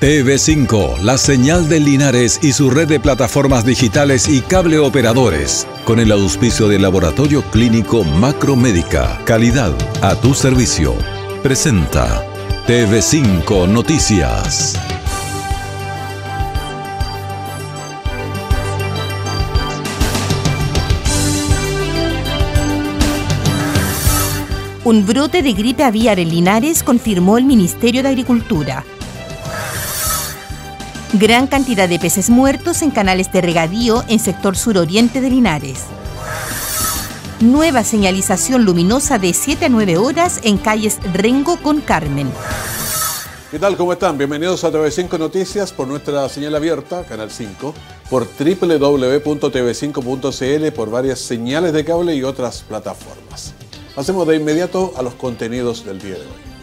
TV5, la señal de Linares y su red de plataformas digitales y cable operadores, con el auspicio del Laboratorio Clínico Macromédica, calidad a tu servicio. Presenta TV5 Noticias. Un brote de gripe aviar en Linares confirmó el Ministerio de Agricultura. Gran cantidad de peces muertos en canales de regadío en sector suroriente de Linares. Nueva señalización luminosa de 7 a 9 horas en calles Rengo con Carmen. ¿Qué tal? ¿Cómo están? Bienvenidos a TV5 Noticias por nuestra señal abierta, Canal 5, por www.tv5.cl, por varias señales de cable y otras plataformas. Pasemos de inmediato a los contenidos del día de hoy.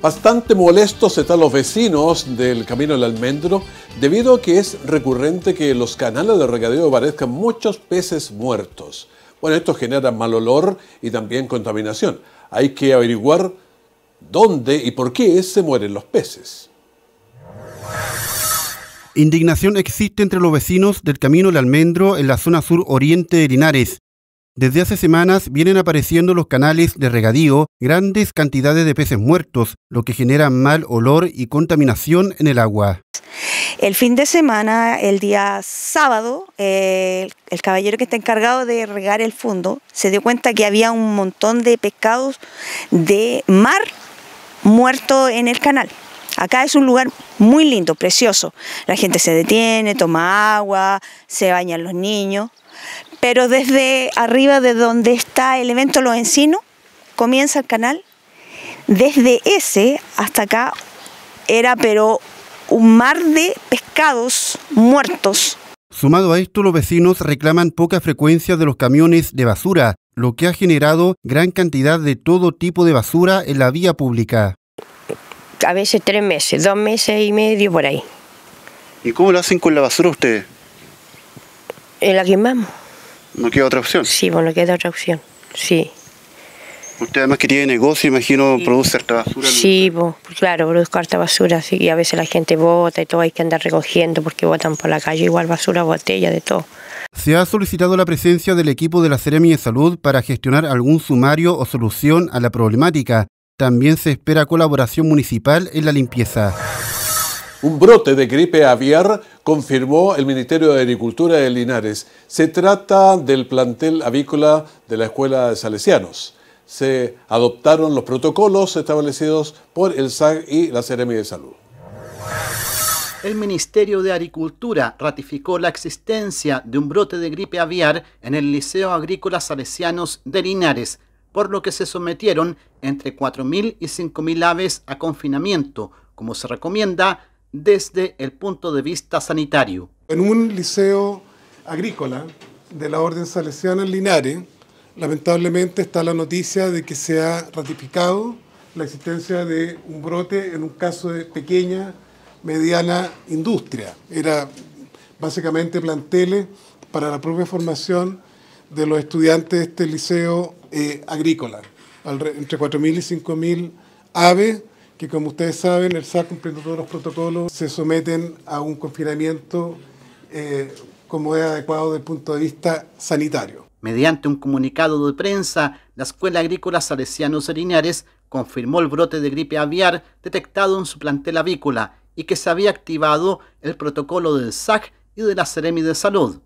Bastante molestos están los vecinos del Camino del Almendro debido a que es recurrente que los canales de regadío aparezcan muchos peces muertos. Bueno, esto genera mal olor y también contaminación. Hay que averiguar dónde y por qué se mueren los peces. Indignación existe entre los vecinos del Camino del Almendro en la zona sur oriente de Linares. Desde hace semanas vienen apareciendo los canales de regadío grandes cantidades de peces muertos, lo que genera mal olor y contaminación en el agua. El fin de semana, el día sábado, el, eh, el caballero que está encargado de regar el fondo se dio cuenta que había un montón de pescados de mar muertos en el canal. Acá es un lugar muy lindo, precioso. La gente se detiene, toma agua, se bañan los niños, pero desde arriba de donde está el evento Los Encinos, comienza el canal. Desde ese hasta acá era pero un mar de pescados muertos. Sumado a esto, los vecinos reclaman poca frecuencia de los camiones de basura, lo que ha generado gran cantidad de todo tipo de basura en la vía pública. A veces tres meses, dos meses y medio por ahí. ¿Y cómo lo hacen con la basura ustedes? En la quemamos. No queda otra opción. Sí, bueno, pues, no queda otra opción, sí. Usted además que tiene negocio, imagino, produce harta basura. Sí, pues, pues, claro, produzco harta basura, y a veces la gente vota y todo, hay que andar recogiendo porque botan por la calle igual basura, botella, de todo. Se ha solicitado la presencia del equipo de la Ceremia de Salud para gestionar algún sumario o solución a la problemática. También se espera colaboración municipal en la limpieza. Un brote de gripe aviar confirmó el Ministerio de Agricultura de Linares. Se trata del plantel avícola de la Escuela de Salesianos. Se adoptaron los protocolos establecidos por el SAG y la Seremi de Salud. El Ministerio de Agricultura ratificó la existencia de un brote de gripe aviar en el Liceo Agrícola Salesianos de Linares, por lo que se sometieron entre 4.000 y 5.000 aves a confinamiento, como se recomienda desde el punto de vista sanitario. En un liceo agrícola de la Orden Salesiana en Linares, lamentablemente está la noticia de que se ha ratificado la existencia de un brote en un caso de pequeña, mediana industria. Era básicamente planteles para la propia formación de los estudiantes de este liceo eh, agrícola, entre 4.000 y 5.000 aves que como ustedes saben, el SAC cumpliendo todos los protocolos, se someten a un confinamiento eh, como es adecuado desde el punto de vista sanitario. Mediante un comunicado de prensa, la Escuela Agrícola Salesiano Serinares confirmó el brote de gripe aviar detectado en su plantel avícola y que se había activado el protocolo del SAC y de la Seremi de Salud.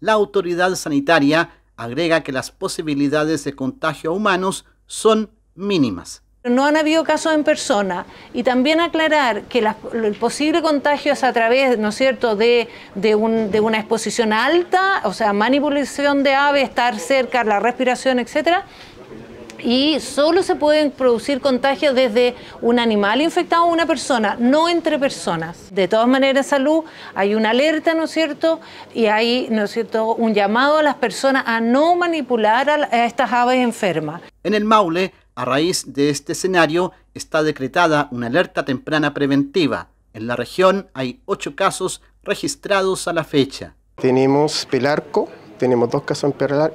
La autoridad sanitaria agrega que las posibilidades de contagio a humanos son mínimas. No han habido casos en persona y también aclarar que el posible contagio es a través, ¿no es cierto?, de, de, una exposición alta, o sea, manipulación de aves... estar cerca, la respiración, etcétera. Y solo se pueden producir contagios desde un animal infectado a una persona, no entre personas. De todas maneras, salud, hay una alerta, ¿no es cierto? Y hay, ¿no es cierto?, un llamado a las personas a no manipular a estas aves enfermas. En el Maule a raíz de este escenario está decretada una alerta temprana preventiva. En la región hay ocho casos registrados a la fecha. Tenemos Pelarco, tenemos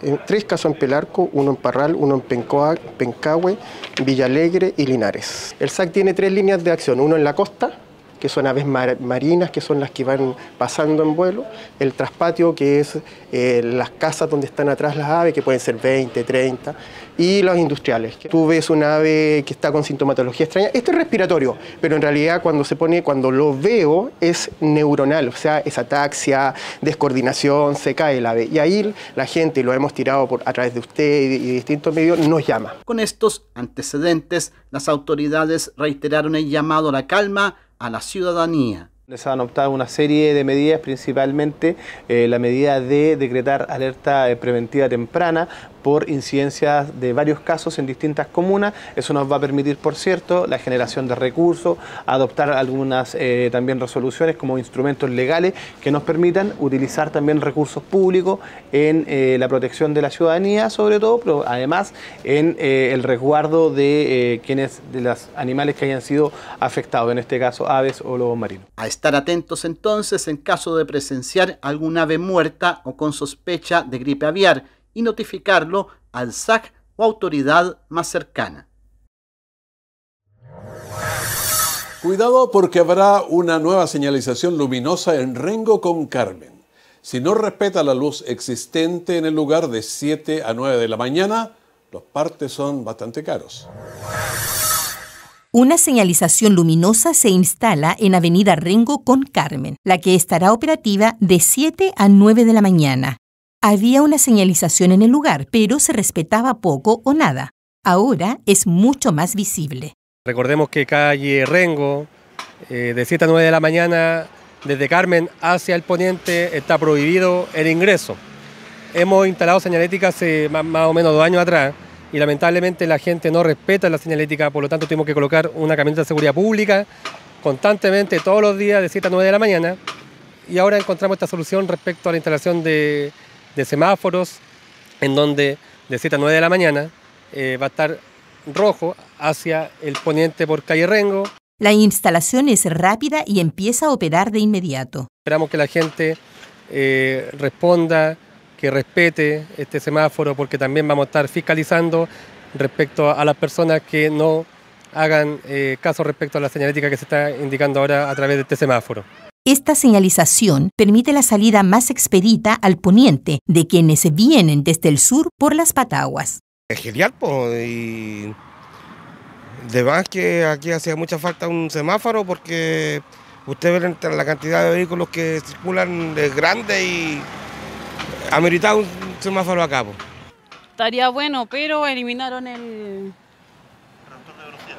eh, tres casos en Pelarco, uno en Parral, uno en Pencoa, Pencahue, Villalegre y Linares. El SAC tiene tres líneas de acción, uno en la costa, que son aves marinas, que son las que van pasando en vuelo, el traspatio, que es eh, las casas donde están atrás las aves, que pueden ser 20, 30, y los industriales. Tú ves un ave que está con sintomatología extraña, esto es respiratorio, pero en realidad cuando se pone, cuando lo veo, es neuronal, o sea, es ataxia, descoordinación, se cae el ave. Y ahí la gente, y lo hemos tirado por, a través de usted y distintos medios, nos llama. Con estos antecedentes, las autoridades reiteraron el llamado a la calma a la ciudadanía. Se han adoptado una serie de medidas, principalmente eh, la medida de decretar alerta eh, preventiva temprana por incidencias de varios casos en distintas comunas. Eso nos va a permitir, por cierto, la generación de recursos, adoptar algunas eh, también resoluciones como instrumentos legales que nos permitan utilizar también recursos públicos en eh, la protección de la ciudadanía, sobre todo, pero además en eh, el resguardo de quienes de los animales que hayan sido afectados, en este caso aves o lobos marinos. A estar atentos entonces en caso de presenciar algún ave muerta o con sospecha de gripe aviar y notificarlo al SAC o autoridad más cercana. Cuidado porque habrá una nueva señalización luminosa en Rengo con Carmen. Si no respeta la luz existente en el lugar de 7 a 9 de la mañana, los partes son bastante caros. Una señalización luminosa se instala en Avenida Rengo con Carmen, la que estará operativa de 7 a 9 de la mañana. Había una señalización en el lugar, pero se respetaba poco o nada. Ahora es mucho más visible. Recordemos que calle Rengo, eh, de 7 a 9 de la mañana, desde Carmen hacia el poniente, está prohibido el ingreso. Hemos instalado señalética hace más o menos dos años atrás y lamentablemente la gente no respeta la señalética, por lo tanto tuvimos que colocar una camioneta de seguridad pública constantemente todos los días de 7 a 9 de la mañana y ahora encontramos esta solución respecto a la instalación de de semáforos, en donde de 7 a 9 de la mañana eh, va a estar rojo hacia el poniente por calle Rengo. La instalación es rápida y empieza a operar de inmediato. Esperamos que la gente eh, responda, que respete este semáforo, porque también vamos a estar fiscalizando respecto a las personas que no hagan eh, caso respecto a la señalética que se está indicando ahora a través de este semáforo. Esta señalización permite la salida más expedita al poniente de quienes vienen desde el sur por las Pataguas. Es genial, pues, y de más que aquí hacía mucha falta un semáforo porque usted ve la cantidad de vehículos que circulan de grande y amerita un semáforo a cabo. Estaría bueno, pero eliminaron el...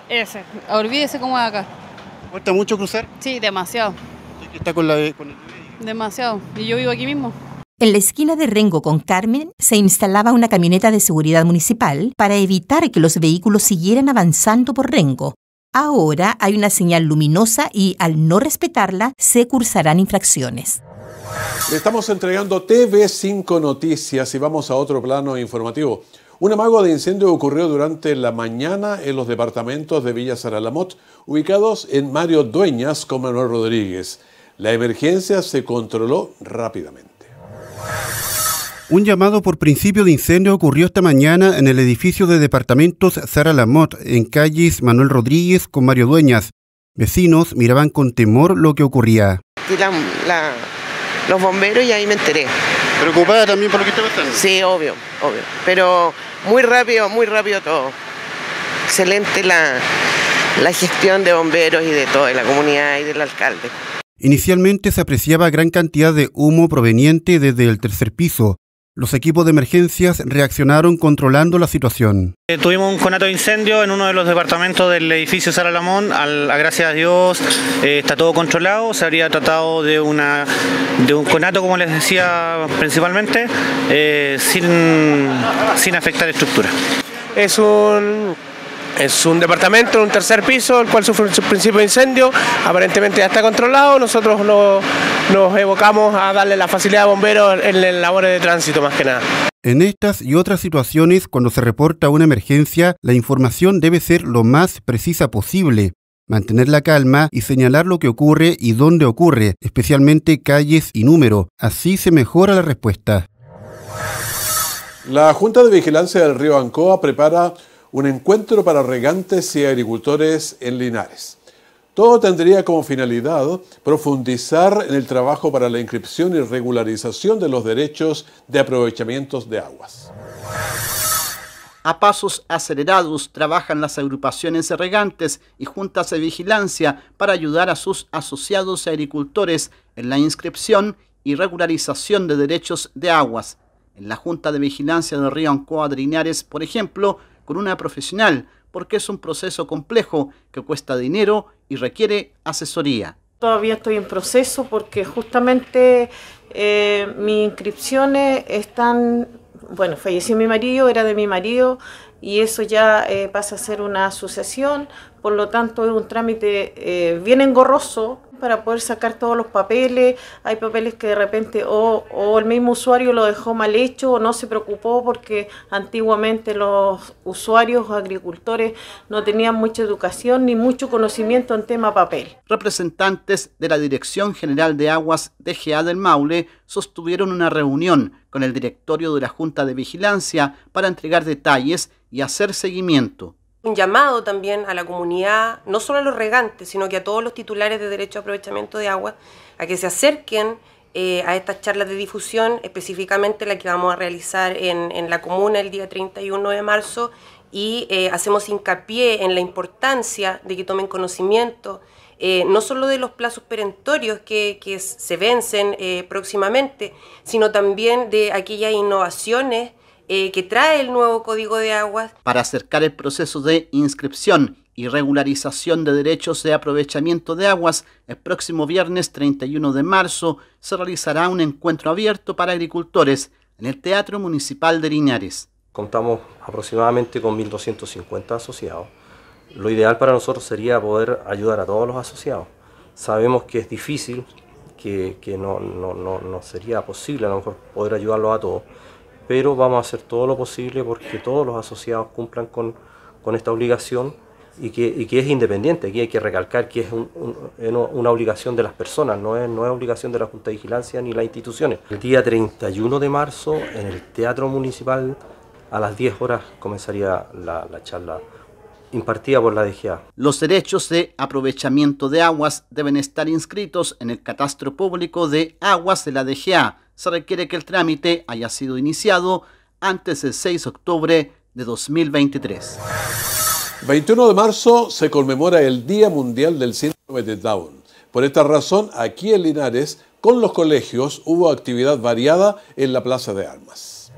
Ese, olvídese cómo es acá. ¿Cuesta mucho cruzar? Sí, demasiado está con, la, Demasiado. Y yo vivo aquí mismo. En la esquina de Rengo con Carmen se instalaba una camioneta de seguridad municipal para evitar que los vehículos siguieran avanzando por Rengo. Ahora hay una señal luminosa y al no respetarla se cursarán infracciones. Le estamos entregando TV5 Noticias y vamos a otro plano informativo. Un amago de incendio ocurrió durante la mañana en los departamentos de Villa Saralamot, ubicados en Mario Dueñas con Manuel Rodríguez. La emergencia se controló rápidamente. Un llamado por principio de incendio ocurrió esta mañana en el edificio de departamentos Sara Lamotte en calles Manuel Rodríguez con Mario Dueñas. Vecinos miraban con temor lo que ocurría. los bomberos y ahí me enteré. ¿Preocupada también por lo que está pasando? Sí, obvio, obvio. Pero muy rápido, muy rápido todo. Excelente la, la gestión de bomberos y de toda la comunidad y del alcalde. Inicialmente se apreciaba gran cantidad de humo proveniente desde el tercer piso. Los equipos de emergencias reaccionaron controlando la situación. Eh, tuvimos un conato de incendio en uno de los departamentos del edificio Salalamón. a gracias a Dios eh, está todo controlado. Se habría tratado de, una, de un conato, como les decía, principalmente, eh, sin, sin afectar estructura. Es un es un departamento en un tercer piso, el cual sufre su principio de incendio, aparentemente ya está controlado, nosotros nos evocamos a darle la facilidad a bomberos en las labores de tránsito más que nada. En estas y otras situaciones, cuando se reporta una emergencia, la información debe ser lo más precisa posible. Mantener la calma y señalar lo que ocurre y dónde ocurre, especialmente calles y número. Así se mejora la respuesta. La Junta de Vigilancia del Río Ancoa prepara un encuentro para regantes y agricultores en Linares. Todo tendría como finalidad profundizar en el trabajo para la inscripción y regularización de los derechos de aprovechamientos de aguas. A pasos acelerados trabajan las agrupaciones de regantes y juntas de vigilancia para ayudar a sus asociados agricultores en la inscripción y regularización de derechos de aguas. En la Junta de Vigilancia del Río Ancoa de Linares, por ejemplo, con una profesional, porque es un proceso complejo que cuesta dinero y requiere asesoría. Todavía estoy en proceso porque justamente eh, mis inscripciones están, bueno, falleció mi marido, era de mi marido y eso ya eh, pasa a ser una sucesión, por lo tanto es un trámite eh, bien engorroso para poder sacar todos los papeles. Hay papeles que de repente o, el mismo usuario lo dejó mal hecho o no se preocupó porque antiguamente los usuarios agricultores no tenían mucha educación ni mucho conocimiento en tema papel. Representantes de la Dirección General de Aguas de DGA del Maule sostuvieron una reunión con el directorio de la Junta de Vigilancia para entregar detalles y hacer seguimiento un llamado también a la comunidad, no solo a los regantes, sino que a todos los titulares de derecho a aprovechamiento de agua, a que se acerquen eh, a estas charlas de difusión, específicamente la que vamos a realizar en, la comuna el día 31 de marzo, y eh, hacemos hincapié en la importancia de que tomen conocimiento. Eh, no solo de los plazos perentorios que, que se vencen próximamente, sino también de aquellas innovaciones eh, que trae el nuevo Código de Aguas. Para acercar el proceso de inscripción y regularización de derechos de aprovechamiento de aguas, el próximo viernes 31 de marzo se realizará un encuentro abierto para agricultores en el Teatro Municipal de Linares. Contamos aproximadamente con 1.250 asociados. Lo ideal para nosotros sería poder ayudar a todos los asociados. Sabemos que es difícil, que, no, no sería posible a lo mejor poder ayudarlos a todos, pero vamos a hacer todo lo posible porque todos los asociados cumplan con, esta obligación y que, es independiente. Aquí hay que recalcar que es una obligación de las personas, no es, no es obligación de la Junta de Vigilancia ni las instituciones. El día 31 de marzo, en el Teatro Municipal, a las 10 horas comenzaría la charla impartida por la DGA. Los derechos de aprovechamiento de aguas deben estar inscritos en el catastro público de aguas de la DGA se requiere que el trámite haya sido iniciado antes del 6 de octubre de 2023. 21 de marzo se conmemora el Día Mundial del Síndrome de Down. Por esta razón, aquí en Linares, con los colegios, hubo actividad variada en la Plaza de Armas.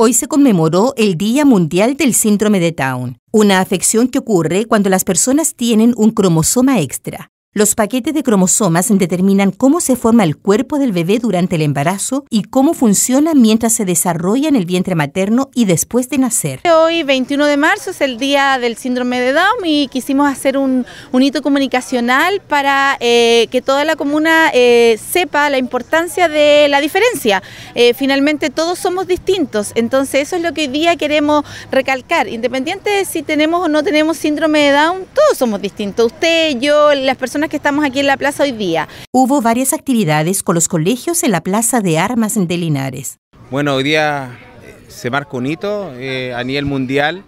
Hoy se conmemoró el Día Mundial del Síndrome de Down, una afección que ocurre cuando las personas tienen un cromosoma extra. Los paquetes de cromosomas determinan cómo se forma el cuerpo del bebé durante el embarazo y cómo funciona mientras se desarrolla en el vientre materno y después de nacer. Hoy, 21 de marzo, es el día del síndrome de Down y quisimos hacer un, hito comunicacional para eh, que toda la comuna eh, sepa la importancia de la diferencia. Eh, finalmente, todos somos distintos, entonces eso es lo que hoy día queremos recalcar. Independiente de si tenemos o no tenemos síndrome de Down, todos somos distintos. Usted, yo, las personas que estamos aquí en la plaza hoy día. Hubo varias actividades con los colegios en la Plaza de Armas de Linares. Bueno, hoy día eh, se marca un hito eh, a nivel mundial,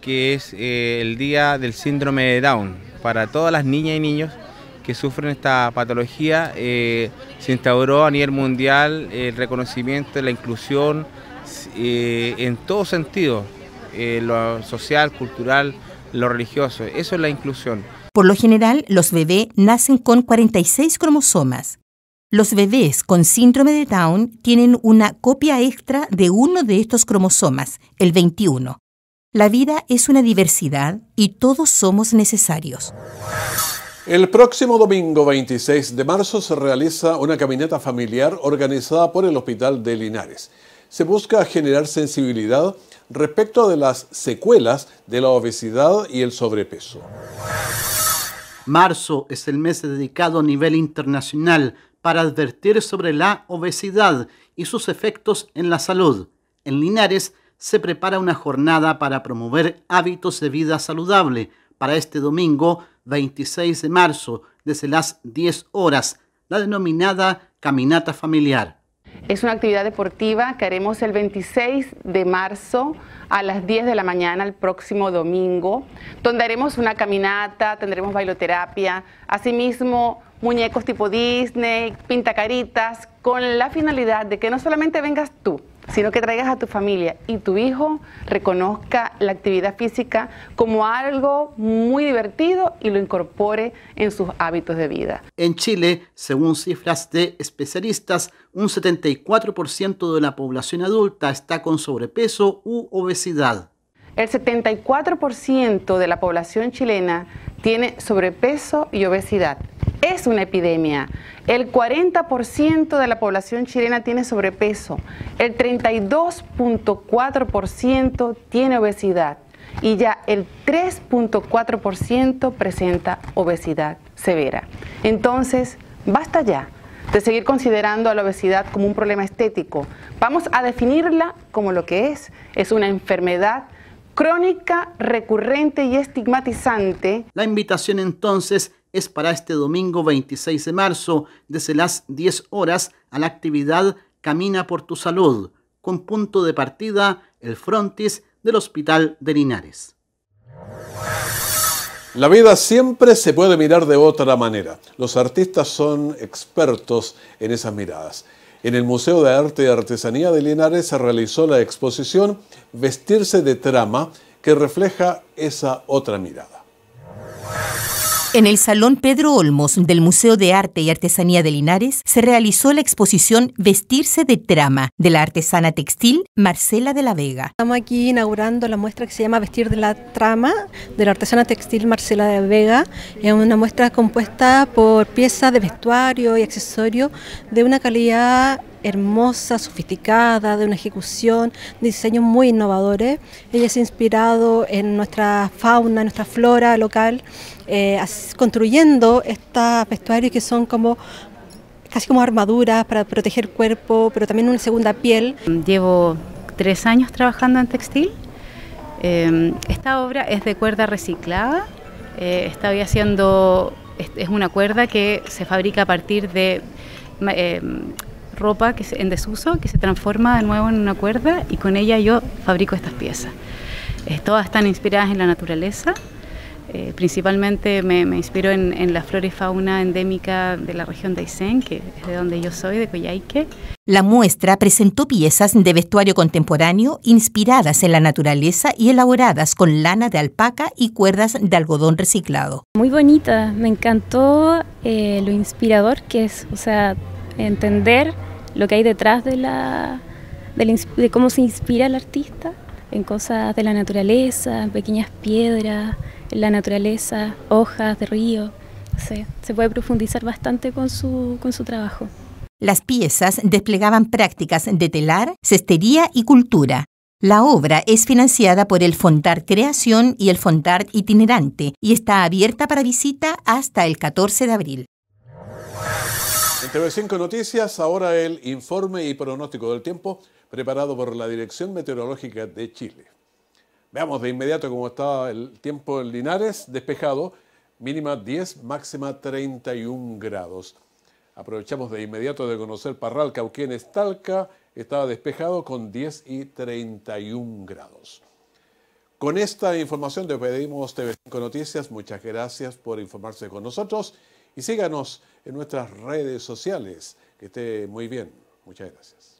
que es eh, el Día del Síndrome de Down. Para todas las niñas y niños que sufren esta patología, se instauró a nivel mundial el reconocimiento, de la inclusión en todo sentido, lo social, cultural, lo religioso. Eso es la inclusión. Por lo general, los bebés nacen con 46 cromosomas. Los bebés con síndrome de Down tienen una copia extra de uno de estos cromosomas, el 21. La vida es una diversidad y todos somos necesarios. El próximo domingo 26 de marzo se realiza una caminata familiar organizada por el Hospital de Linares. Se busca generar sensibilidad respecto de las secuelas de la obesidad y el sobrepeso. Marzo es el mes dedicado a nivel internacional para advertir sobre la obesidad y sus efectos en la salud. En Linares se prepara una jornada para promover hábitos de vida saludable para este domingo 26 de marzo desde las 10 horas, la denominada caminata familiar. Es una actividad deportiva que haremos el 26 de marzo a las 10 de la mañana el próximo domingo, donde haremos una caminata, tendremos bailoterapia, asimismo muñecos tipo Disney, pintacaritas, con la finalidad de que no solamente vengas tú, sino que traigas a tu familia y tu hijo reconozca la actividad física como algo muy divertido y lo incorpore en sus hábitos de vida. En Chile, según cifras de especialistas, un 74% de la población adulta está con sobrepeso u obesidad. El 74% de la población chilena tiene sobrepeso y obesidad es una epidemia. El 40% de la población chilena tiene sobrepeso, el 32.4% tiene obesidad y ya el 3.4% presenta obesidad severa. Entonces, basta ya de seguir considerando a la obesidad como un problema estético. Vamos a definirla como lo que es. Es una enfermedad crónica, recurrente y estigmatizante. La invitación entonces es para este domingo 26 de marzo, desde las 10 horas, a la actividad Camina por tu Salud, con punto de partida el frontis del Hospital de Linares. La vida siempre se puede mirar de otra manera. Los artistas son expertos en esas miradas. En el Museo de Arte y Artesanía de Linares se realizó la exposición Vestirse de Trama, que refleja esa otra mirada. En el Salón Pedro Olmos del Museo de Arte y Artesanía de Linares se realizó la exposición Vestirse de Trama de la artesana textil Marcela de la Vega. Estamos aquí inaugurando la muestra que se llama Vestir de la Trama de la artesana textil Marcela de la Vega. Es una muestra compuesta por piezas de vestuario y accesorios de una calidad hermosa, sofisticada, de una ejecución, diseños muy innovadores. Ella se ha inspirado en nuestra fauna, en nuestra flora local, eh, construyendo estos vestuarios que son como casi como armaduras para proteger el cuerpo, pero también una segunda piel. Llevo tres años trabajando en textil. Em, esta obra es de cuerda reciclada. Eh, haciendo, es, una cuerda que se fabrica a partir de em, ropa que es en desuso que se transforma de nuevo en una cuerda y con ella yo fabrico estas piezas. Eh, todas están inspiradas en la naturaleza. Eh, principalmente me, me inspiro en, en, la flora y fauna endémica de la región de Aysén, que es de donde yo soy, de Coyhaique. La muestra presentó piezas de vestuario contemporáneo inspiradas en la naturaleza y elaboradas con lana de alpaca y cuerdas de algodón reciclado. Muy bonita, me encantó eh, lo inspirador que es, o sea, entender lo que hay detrás de, la, de, cómo se inspira el artista en cosas de la naturaleza, pequeñas piedras, en la naturaleza, hojas de río. se puede profundizar bastante con su, con su trabajo. Las piezas desplegaban prácticas de telar, cestería y cultura. La obra es financiada por el Fondar Creación y el Fondar Itinerante y está abierta para visita hasta el 14 de abril. TV5 Noticias, ahora el informe y pronóstico del tiempo preparado por la Dirección Meteorológica de Chile. Veamos de inmediato cómo está el tiempo en Linares, despejado, mínima 10, máxima 31 grados. Aprovechamos de inmediato de conocer Parral, Cauquienes, Talca, estaba despejado con 10 y 31 grados. Con esta información despedimos TV5 Noticias. Muchas gracias por informarse con nosotros. Y síganos en nuestras redes sociales. Que esté muy bien. Muchas gracias.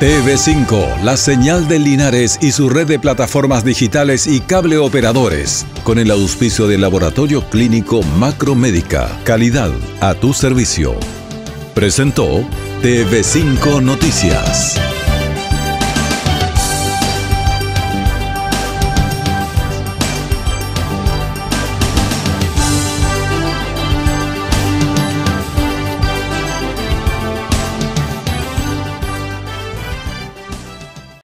TV5, la señal de Linares y su red de plataformas digitales y cable operadores, con el auspicio del Laboratorio Clínico Macromédica, calidad a tu servicio. Presentó TV5 Noticias.